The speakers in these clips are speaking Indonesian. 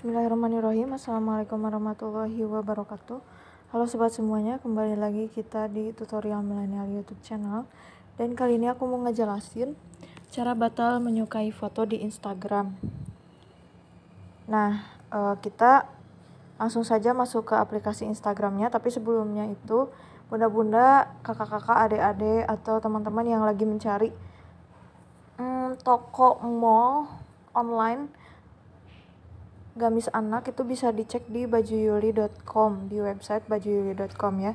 Bismillahirrahmanirrahim Assalamualaikum warahmatullahi wabarakatuh Halo sobat semuanya, kembali lagi kita di tutorial milenial youtube channel Dan kali ini aku mau ngejelasin cara batal menyukai foto di instagram Nah, eh, kita langsung saja masuk ke aplikasi instagramnya Tapi sebelumnya itu bunda-bunda, kakak-kakak, adik-adik, atau teman-teman yang lagi mencari hmm, toko mall online gamis anak itu bisa dicek di bajuyuli.com di website bajuyuli.com ya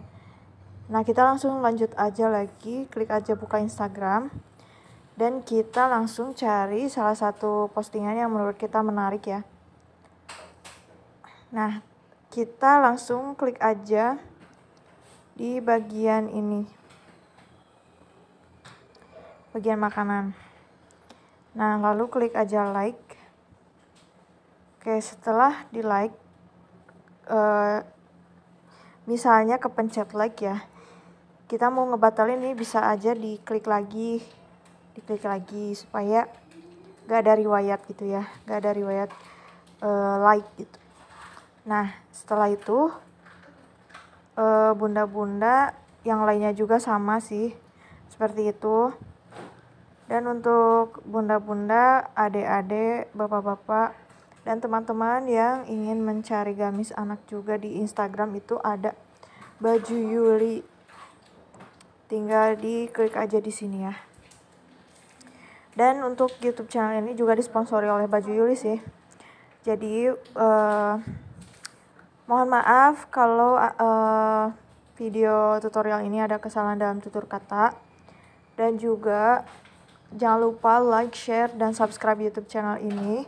nah kita langsung lanjut aja lagi klik aja buka instagram dan kita langsung cari salah satu postingan yang menurut kita menarik ya nah kita langsung klik aja di bagian ini bagian makanan nah lalu klik aja like Oke, setelah di like, uh, eh, misalnya kepencet like ya, kita mau ngebatalin ini bisa aja diklik lagi, diklik lagi supaya gak ada riwayat gitu ya, gak ada riwayat eh, like gitu. Nah, setelah itu bunda eh, bunda-bunda yang lainnya juga sama sih, seperti itu. Dan untuk bunda-bunda, adik-adik, bapak-bapak, dan teman-teman yang ingin mencari gamis anak juga di Instagram itu ada baju Yuli tinggal di klik aja di sini ya dan untuk YouTube channel ini juga disponsori oleh baju Yuli sih jadi uh, mohon maaf kalau uh, video tutorial ini ada kesalahan dalam tutur kata dan juga jangan lupa like, share, dan subscribe YouTube channel ini.